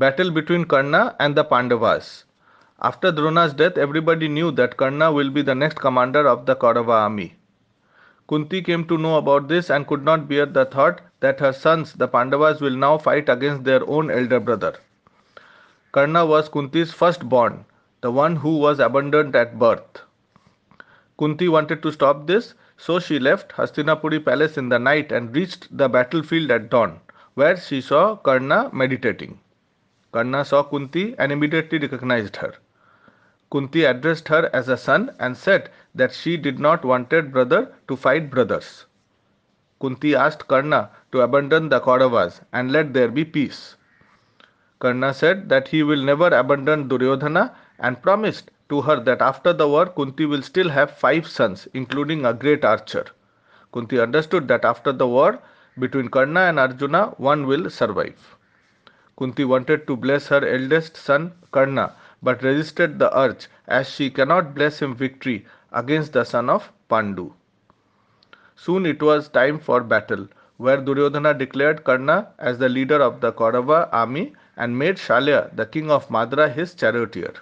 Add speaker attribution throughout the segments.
Speaker 1: battle between Karna and the Pandavas. After Drona's death, everybody knew that Karna will be the next commander of the Kaurava army. Kunti came to know about this and could not bear the thought that her sons, the Pandavas, will now fight against their own elder brother. Karna was Kunti's firstborn, the one who was abandoned at birth. Kunti wanted to stop this, so she left Hastinapuri palace in the night and reached the battlefield at dawn, where she saw Karna meditating. Karna saw Kunti and immediately recognized her. Kunti addressed her as a son and said that she did not wanted brother to fight brothers. Kunti asked Karna to abandon the Kauravas and let there be peace. Karna said that he will never abandon Duryodhana and promised to her that after the war Kunti will still have five sons, including a great archer. Kunti understood that after the war between Karna and Arjuna, one will survive. Kunti wanted to bless her eldest son Karna but resisted the urge as she cannot bless him victory against the son of Pandu. Soon it was time for battle where Duryodhana declared Karna as the leader of the Kaurava army and made Shalya, the king of Madra, his charioteer.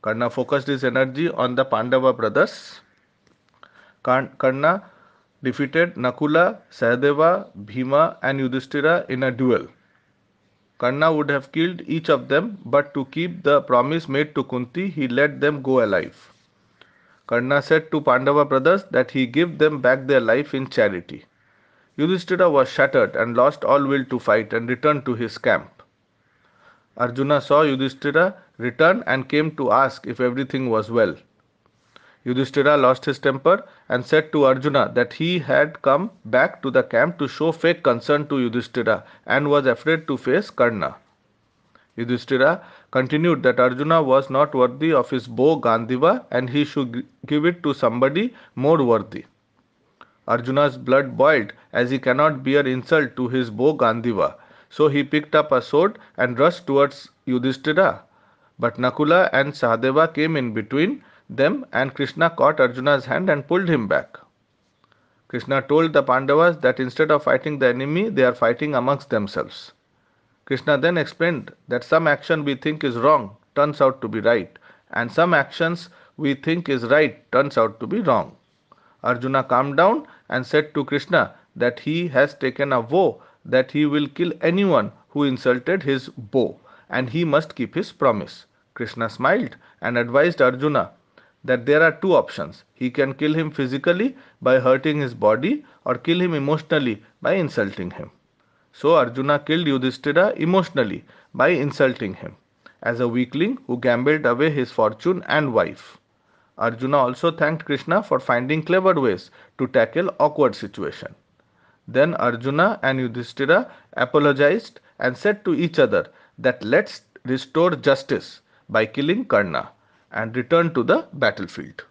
Speaker 1: Karna focused his energy on the Pandava brothers. Karna defeated Nakula, Sahadeva, Bhima, and Yudhishthira in a duel. Karna would have killed each of them, but to keep the promise made to Kunti, he let them go alive. Karna said to Pandava brothers that he give them back their life in charity. Yudhishthira was shattered and lost all will to fight and returned to his camp. Arjuna saw Yudhishthira return and came to ask if everything was well. Yudhishthira lost his temper and said to Arjuna that he had come back to the camp to show fake concern to Yudhishthira and was afraid to face Karna. Yudhishthira continued that Arjuna was not worthy of his bow Gandhiva and he should give it to somebody more worthy. Arjuna's blood boiled as he cannot bear insult to his bow Gandhiva. So he picked up a sword and rushed towards Yudhishthira. But Nakula and Sahadeva came in between them, and Krishna caught Arjuna's hand and pulled him back. Krishna told the Pandavas that instead of fighting the enemy, they are fighting amongst themselves. Krishna then explained that some action we think is wrong turns out to be right, and some actions we think is right turns out to be wrong. Arjuna calmed down and said to Krishna that he has taken a vow that he will kill anyone who insulted his bow and he must keep his promise. Krishna smiled and advised Arjuna that there are two options. He can kill him physically by hurting his body or kill him emotionally by insulting him. So Arjuna killed Yudhishthira emotionally by insulting him as a weakling who gambled away his fortune and wife. Arjuna also thanked Krishna for finding clever ways to tackle awkward situation. Then Arjuna and Yudhishthira apologized and said to each other that let's restore justice by killing Karna and return to the battlefield.